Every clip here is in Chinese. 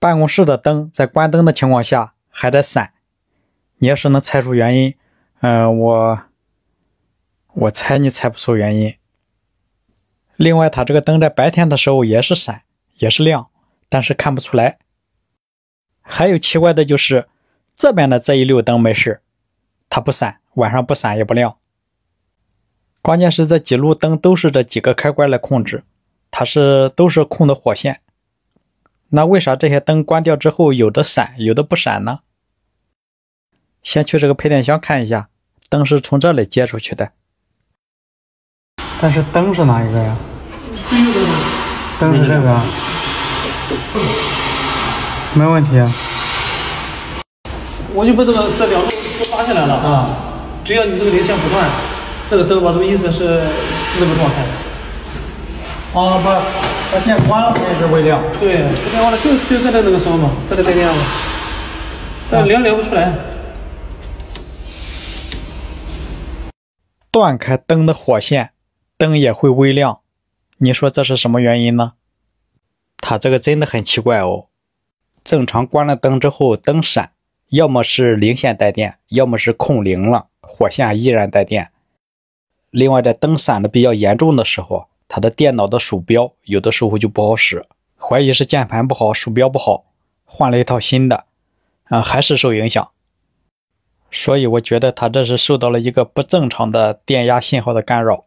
办公室的灯在关灯的情况下还在闪，你要是能猜出原因，呃，我我猜你猜不出原因。另外，它这个灯在白天的时候也是闪，也是亮，但是看不出来。还有奇怪的就是，这边的这一溜灯没事，它不闪，晚上不闪也不亮。关键是这几路灯都是这几个开关来控制，它是都是控的火线。那为啥这些灯关掉之后有的闪，有的不闪呢？先去这个配电箱看一下，灯是从这里接出去的。但是灯是哪一个呀？灯是这个，没问题我就把这个这两路都拉下来了啊，只要你这个零线不断，这个灯吧，这个意思是那个状态。啊不。把电关了，它也是会亮。对，电关了就就这个那个什嘛，这个带电了，但零零不出来。断开灯的火线，灯也会微亮，你说这是什么原因呢？它这个真的很奇怪哦。正常关了灯之后，灯闪，要么是零线带电，要么是控零了，火线依然带电。另外，在灯闪的比较严重的时候。他的电脑的鼠标有的时候就不好使，怀疑是键盘不好、鼠标不好，换了一套新的，啊，还是受影响。所以我觉得他这是受到了一个不正常的电压信号的干扰。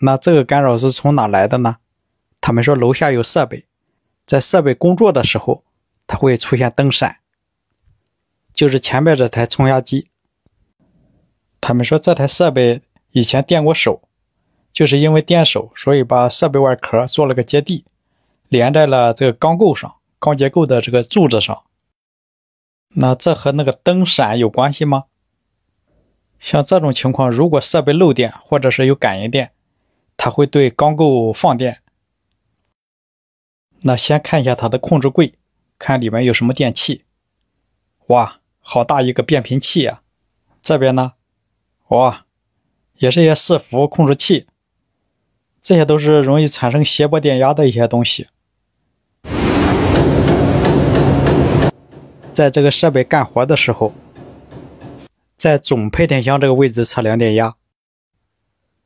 那这个干扰是从哪来的呢？他们说楼下有设备，在设备工作的时候，它会出现灯闪，就是前面这台冲压机。他们说这台设备以前电过手。就是因为电手，所以把设备外壳做了个接地，连在了这个钢构上，钢结构的这个柱子上。那这和那个灯闪有关系吗？像这种情况，如果设备漏电或者是有感应电，它会对钢构放电。那先看一下它的控制柜，看里面有什么电器。哇，好大一个变频器呀！这边呢，哇，也是一些伺服控制器。这些都是容易产生谐波电压的一些东西。在这个设备干活的时候，在总配电箱这个位置测量电压，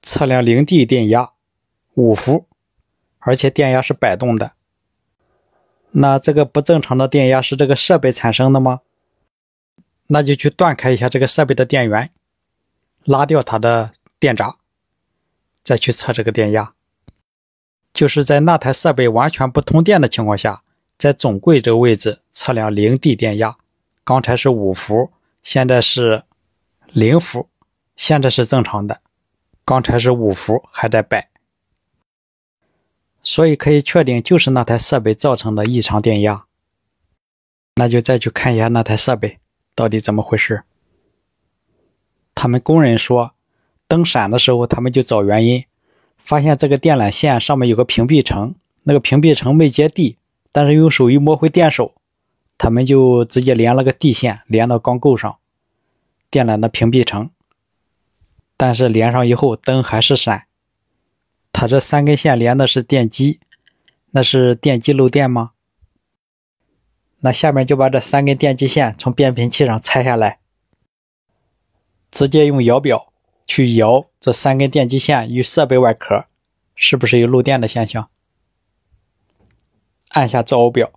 测量零地电压五伏，而且电压是摆动的。那这个不正常的电压是这个设备产生的吗？那就去断开一下这个设备的电源，拉掉它的电闸。再去测这个电压，就是在那台设备完全不通电的情况下，在总柜这个位置测量零地电压。刚才是五伏，现在是零伏，现在是正常的。刚才是五伏还在摆，所以可以确定就是那台设备造成的异常电压。那就再去看一下那台设备到底怎么回事。他们工人说。灯闪的时候，他们就找原因，发现这个电缆线上面有个屏蔽层，那个屏蔽层没接地，但是用手一摸会电手，他们就直接连了个地线，连到钢构上，电缆的屏蔽层，但是连上以后灯还是闪，它这三根线连的是电机，那是电机漏电吗？那下面就把这三根电机线从变频器上拆下来，直接用摇表。去摇这三根电机线与设备外壳，是不是有漏电的现象？按下兆偶表，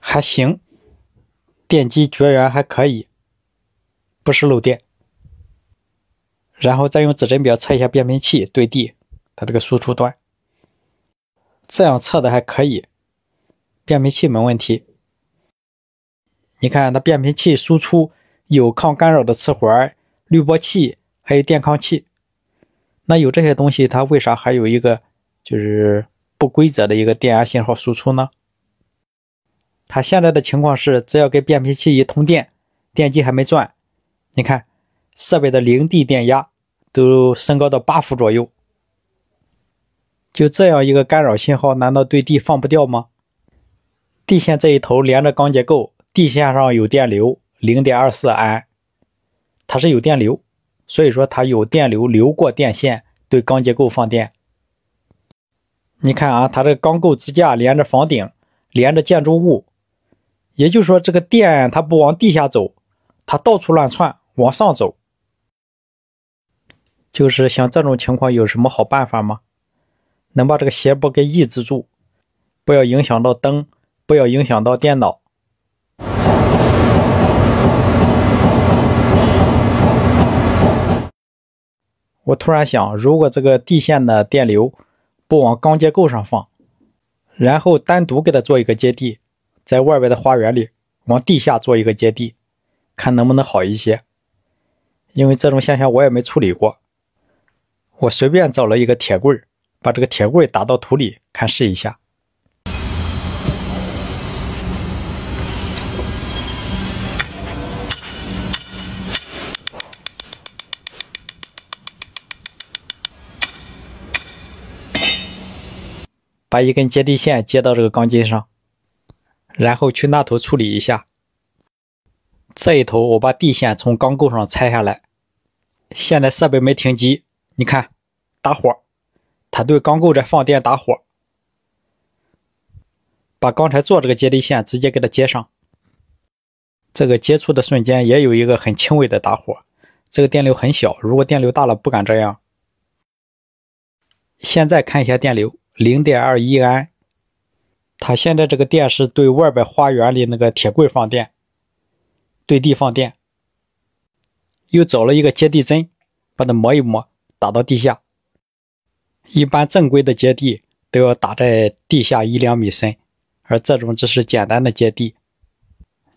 还行，电机绝缘还可以，不是漏电。然后再用指针表测一下变频器对地，它这个输出端，这样测的还可以，变频器没问题。你看它变频器输出。有抗干扰的磁环滤波器，还有电抗器。那有这些东西，它为啥还有一个就是不规则的一个电压信号输出呢？它现在的情况是，只要给变频器一通电，电机还没转，你看设备的零地电压都升高到八伏左右。就这样一个干扰信号，难道对地放不掉吗？地线这一头连着钢结构，地线上有电流。零点二四安，它是有电流，所以说它有电流流过电线，对钢结构放电。你看啊，它这个钢构支架连着房顶，连着建筑物，也就是说这个电它不往地下走，它到处乱窜，往上走。就是像这种情况，有什么好办法吗？能把这个斜坡给抑制住，不要影响到灯，不要影响到电脑。我突然想，如果这个地线的电流不往钢结构上放，然后单独给它做一个接地，在外边的花园里往地下做一个接地，看能不能好一些。因为这种现象我也没处理过，我随便找了一个铁棍把这个铁棍打到土里，看试一下。把一根接地线接到这个钢筋上，然后去那头处理一下。这一头我把地线从钢构上拆下来。现在设备没停机，你看打火，它对钢构在放电打火。把刚才做这个接地线直接给它接上。这个接触的瞬间也有一个很轻微的打火，这个电流很小，如果电流大了不敢这样。现在看一下电流。零点二一安，它现在这个电是对外边花园里那个铁柜放电，对地放电。又找了一个接地针，把它磨一磨，打到地下。一般正规的接地都要打在地下一两米深，而这种只是简单的接地，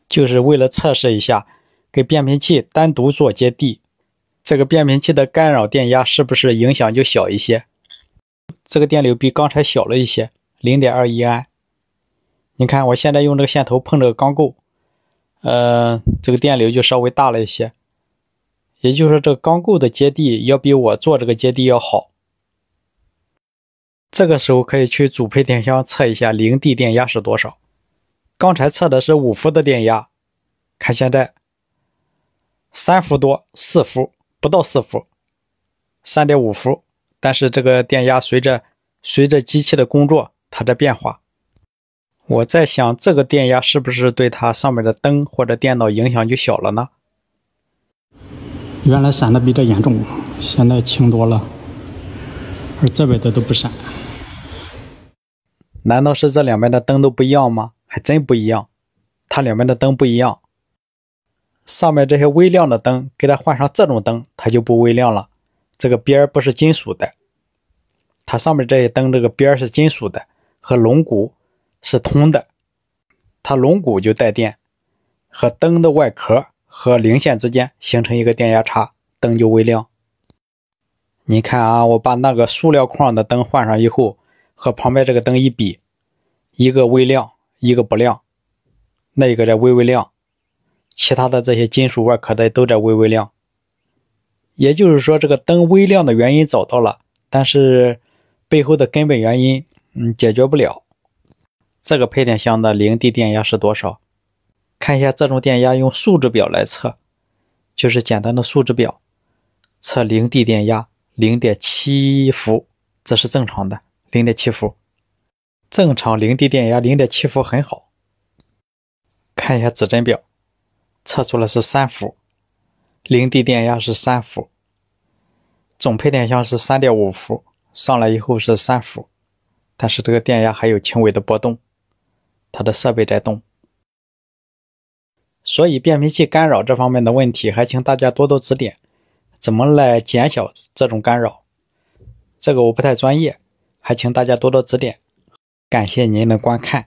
就是为了测试一下，给变频器单独做接地，这个变频器的干扰电压是不是影响就小一些？这个电流比刚才小了一些，零点二一安。你看，我现在用这个线头碰这个钢构，呃，这个电流就稍微大了一些。也就是说，这个钢构的接地要比我做这个接地要好。这个时候可以去主配电箱测一下零地电压是多少。刚才测的是五伏的电压，看现在三伏多，四伏不到四伏，三点五伏。但是这个电压随着随着机器的工作，它在变化。我在想，这个电压是不是对它上面的灯或者电脑影响就小了呢？原来闪的比较严重，现在轻多了。而这边的都不闪，难道是这两边的灯都不一样吗？还真不一样，它两边的灯不一样。上面这些微亮的灯，给它换上这种灯，它就不微亮了。这个边儿不是金属的，它上面这些灯这个边儿是金属的，和龙骨是通的，它龙骨就带电，和灯的外壳和零线之间形成一个电压差，灯就微亮。你看啊，我把那个塑料框的灯换上以后，和旁边这个灯一比，一个微亮，一个不亮，那个在微微亮，其他的这些金属外壳的都在微微亮。也就是说，这个灯微亮的原因找到了，但是背后的根本原因，嗯，解决不了。这个配电箱的零地电压是多少？看一下，这种电压用数字表来测，就是简单的数字表测零地电压，零点七伏，这是正常的，零点七伏。正常零地电压零点七伏很好。看一下指针表，测出了是三伏。零地电压是三伏，总配电箱是三点五伏，上来以后是三伏，但是这个电压还有轻微的波动，它的设备在动，所以变频器干扰这方面的问题，还请大家多多指点，怎么来减小这种干扰？这个我不太专业，还请大家多多指点，感谢您的观看。